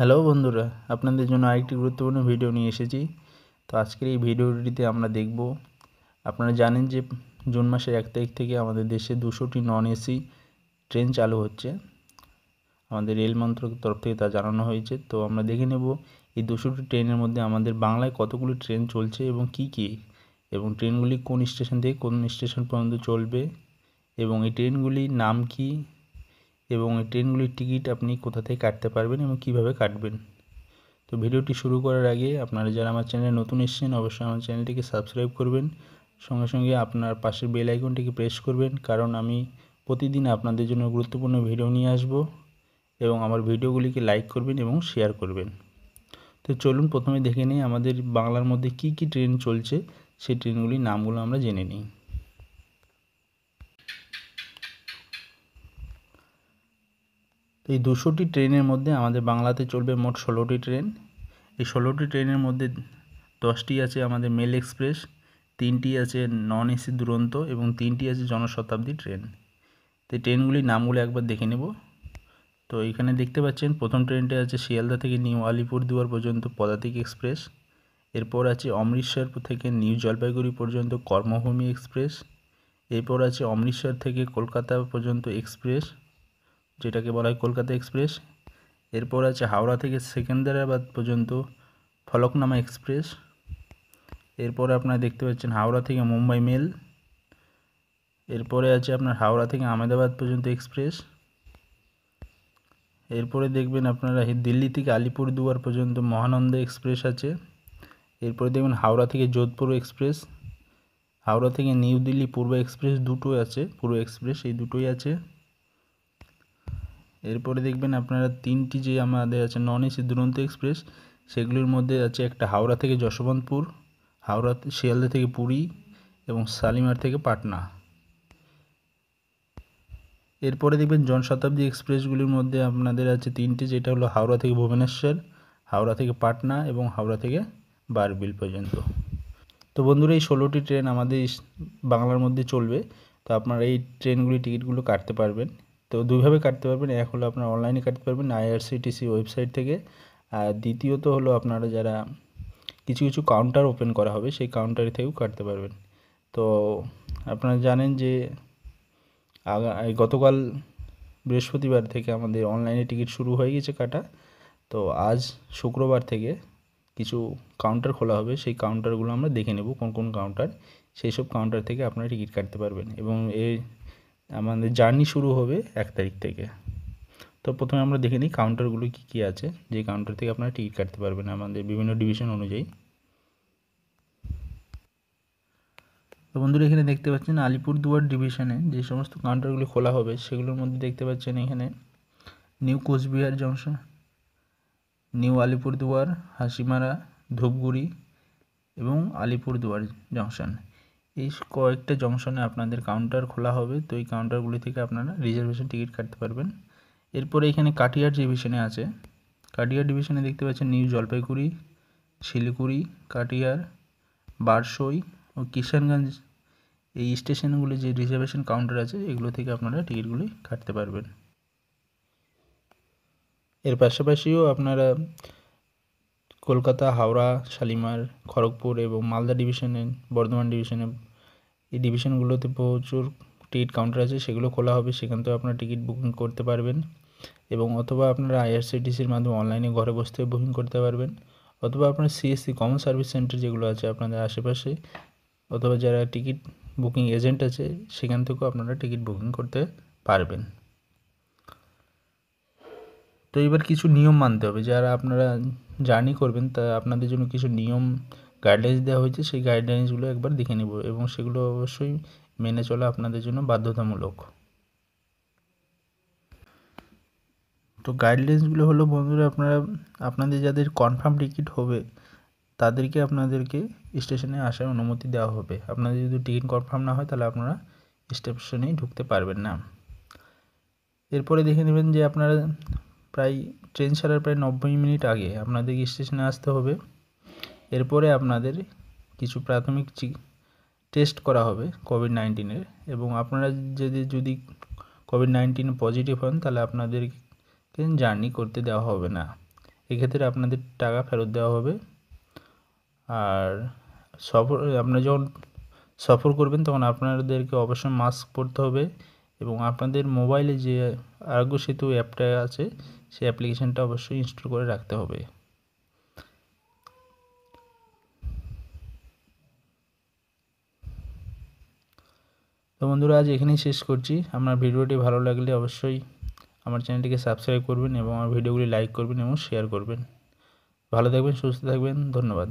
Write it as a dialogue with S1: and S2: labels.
S1: hello বন্ধুরা আপনাদের জন্য আরেকটি গুরুত্বপূর্ণ ভিডিও নিয়ে এসেছি তো আজকের এই ভিডিওটিতে আমরা দেখব আপনারা জানেন যে জুন মাসের এক তারিখ থেকে আমাদের দেশে দুশোটি নন এসি ট্রেন চালু হচ্ছে আমাদের রেল মন্ত্রকের তরফ থেকে তা জানানো হয়েছে তো আমরা দেখে নেব এই দুশোটি ট্রেনের মধ্যে আমাদের বাংলায় কতগুলি ট্রেন চলছে এবং কি কি এবং ট্রেনগুলি কোন স্টেশন থেকে কোন স্টেশন পর্যন্ত চলবে এবং এই ট্রেনগুলির নাম কি এবং এই ট্রেনগুলির টিকিট আপনি কোথা থেকে কাটতে পারবেন এবং কিভাবে কাটবেন তো ভিডিওটি শুরু করার আগে আপনারা যারা আমার চ্যানেলে নতুন এসেছেন অবশ্যই আমার চ্যানেলটিকে সাবস্ক্রাইব করবেন সঙ্গে সঙ্গে আপনার পাশের বেল আইকনটিকে প্রেস করবেন কারণ আমি প্রতিদিন আপনাদের জন্য গুরুত্বপূর্ণ ভিডিও নিয়ে আসব এবং আমার ভিডিওগুলিকে লাইক করবেন এবং শেয়ার করবেন তো চলুন প্রথমে দেখে নিই আমাদের বাংলার মধ্যে কি কি ট্রেন চলছে সেই ট্রেনগুলির নামগুলো আমরা জেনে নিই এই দুশোটি ট্রেনের মধ্যে আমাদের বাংলাতে চলবে মোট ষোলোটি ট্রেন এই ষোলোটি ট্রেনের মধ্যে দশটি আছে আমাদের মেল এক্সপ্রেস তিনটি আছে নন এসি দুরন্ত এবং তিনটি আছে জনশতাব্দী ট্রেন তো ট্রেনগুলির নামগুলো একবার দেখে নেব তো এখানে দেখতে পাচ্ছেন প্রথম ট্রেনটি আছে শিয়ালদা থেকে নিউ আলিপুরদুয়ার পর্যন্ত পদাতিক এক্সপ্রেস এরপর আছে অমৃতসর থেকে নিউ জলপাইগুড়ি পর্যন্ত কর্মভূমি এক্সপ্রেস এরপর আছে অমৃতসর থেকে কলকাতা পর্যন্ত এক্সপ্রেস যেটাকে বলা হয় কলকাতা এক্সপ্রেস এরপর আছে হাওড়া থেকে সেকেন্দ্রাবাদ পর্যন্ত ফলকনামা এক্সপ্রেস এরপরে আপনারা দেখতে পাচ্ছেন হাওড়া থেকে মুম্বাই মেল এরপরে আছে আপনার হাওড়া থেকে আমেদাবাদ পর্যন্ত এক্সপ্রেস এরপরে দেখবেন আপনারা দিল্লি থেকে আলিপুরদুয়ার পর্যন্ত মহানন্দ এক্সপ্রেস আছে এরপরে দেখবেন হাওড়া থেকে যোধপুর এক্সপ্রেস হাওড়া থেকে নিউ দিল্লি পূর্ব এক্সপ্রেস দুটোই আছে পূর্ব এক্সপ্রেস এই দুটোই আছে এরপরে দেখবেন আপনারা তিনটি যে আমাদের আছে নন এসি দুরন্ত এক্সপ্রেস সেগুলির মধ্যে আছে একটা হাওড়া থেকে যশবন্তপুর হাওড়া শিয়ালদা থেকে পুরী এবং শালিমার থেকে পাটনা এরপরে দেখবেন জনশতাব্দী এক্সপ্রেসগুলির মধ্যে আপনাদের আছে তিনটি যেটা হলো হাওড়া থেকে ভুবনেশ্বর হাওড়া থেকে পাটনা এবং হাওড়া থেকে বারবিল পর্যন্ত তো বন্ধুরা এই ষোলোটি ট্রেন আমাদের বাংলার মধ্যে চলবে তো আপনারা এই ট্রেনগুলি টিকিটগুলো কাটতে পারবেন তো দুইভাবে কাটতে পারবেন এক হলো আপনার অনলাইনে কাটতে পারবেন আইআরসিটিসি ওয়েবসাইট থেকে আর দ্বিতীয়ত হলো আপনারা যারা কিছু কিছু কাউন্টার ওপেন করা হবে সেই কাউন্টারে থেকেও কাটতে পারবেন তো আপনারা জানেন যে গতকাল বৃহস্পতিবার থেকে আমাদের অনলাইনে টিকিট শুরু হয়ে গেছে কাটা তো আজ শুক্রবার থেকে কিছু কাউন্টার খোলা হবে সেই কাউন্টারগুলো আমরা দেখে নেব কোন কোন কাউন্টার সেই সব কাউন্টার থেকে আপনারা টিকিট কাটতে পারবেন এবং এই আমাদের জার্নি শুরু হবে এক তারিখ থেকে তো প্রথমে আমরা দেখে নিই কাউন্টারগুলো কী কী আছে যে কাউন্টার থেকে আপনারা টিকিট কাটতে পারবেন আমাদের বিভিন্ন ডিভিশন অনুযায়ী তো বন্ধুরা এখানে দেখতে পাচ্ছেন আলিপুরদুয়ার ডিভিশনে যে সমস্ত কাউন্টারগুলি খোলা হবে সেগুলোর মধ্যে দেখতে পাচ্ছেন এখানে new Coochbehar junction new Alipurduar Hasimara Dhupguri এবং আলিপুরদুয়ার জংশন এই কয়েকটা জংশনে আপনাদের কাউন্টার খোলা হবে তো এই কাউন্টারগুলি থেকে আপনারা রিজার্ভেশন টিকিট কাটতে পারবেন এরপরে এখানে কাটিয়ার ডিভিশনে আছে কাটিয়ার ডিভিশনে দেখতে পাচ্ছেন নিউ জলপাইগুড়ি শিলিগুড়ি কাটিয়ার বারসই ও কিষানগঞ্জ এই স্টেশনগুলি যে রিজার্ভেশন কাউন্টার আছে এগুলো থেকে আপনারা টিকিটগুলি কাটতে পারবেন এর পাশাপাশিও আপনারা কলকাতা হাওড়া শালিমার খড়গপুর এবং মালদা ডিভিশনে বর্ধমান ডিভিশনে এই ডিভিশনগুলোতে প্রচুর টিকিট কাউন্টার আছে সেগুলো খোলা হবে সেখান থেকে আপনারা টিকিট বুকিং করতে পারবেন এবং অথবা আপনারা আইআরসিটিসির মাধ্যমে অনলাইনে ঘরে বসতে বুকিং করতে পারবেন অথবা আপনার সিএসসি কমন সার্ভিস সেন্টার যেগুলো আছে আপনাদের আশেপাশে অথবা যারা টিকিট বুকিং এজেন্ট আছে সেখান থেকেও আপনারা টিকিট বুকিং করতে পারবেন তো এবার কিছু নিয়ম মানতে হবে যারা আপনারা জার্নি করবেন তা আপনাদের জন্য কিছু নিয়ম গাইডলাইন্স দেওয়া হয়েছে সেই গাইডলাইন্সগুলো একবার দেখে নেব এবং সেগুলো অবশ্যই মেনে চলা আপনাদের জন্য বাধ্যতামূলক তো গাইডলাইন্সগুলো হলো বন্ধুরা আপনারা আপনাদের যাদের কনফার্ম টিকিট হবে তাদেরকে আপনাদেরকে স্টেশনে আসার অনুমতি দেওয়া হবে আপনাদের যদি টিকিট কনফার্ম না হয় তাহলে আপনারা স্টেশনেই ঢুকতে পারবেন না এরপরে দেখে নেবেন যে আপনারা প্রায় ট্রেন ছাড়ার প্রায় নব্বই মিনিট আগে আপনাদেরকে স্টেশনে আসতে হবে এরপরে আপনাদের কিছু প্রাথমিক টেস্ট করা হবে কোভিড নাইন্টিনের এবং আপনারা যদি যদি কোভিড নাইন্টিন পজিটিভ হন তাহলে আপনাদেরকে জার্নি করতে দেওয়া হবে না এক্ষেত্রে আপনাদের টাকা ফেরত দেওয়া হবে আর সফর আপনারা যখন সফর করবেন তখন আপনাদেরকে অবশ্যই মাস্ক পরতে হবে এবং আপনাদের মোবাইলে যে আরোগ্য সেতু অ্যাপটা আছে সেই অ্যাপ্লিকেশানটা অবশ্যই ইনস্টল করে রাখতে হবে তো বন্ধুরা আজ এখানেই শেষ করছি আপনার ভিডিওটি ভালো লাগলে অবশ্যই আমার চ্যানেলটিকে সাবস্ক্রাইব করবেন এবং আমার ভিডিওগুলি লাইক করবেন এবং শেয়ার করবেন ভালো থাকবেন সুস্থ থাকবেন ধন্যবাদ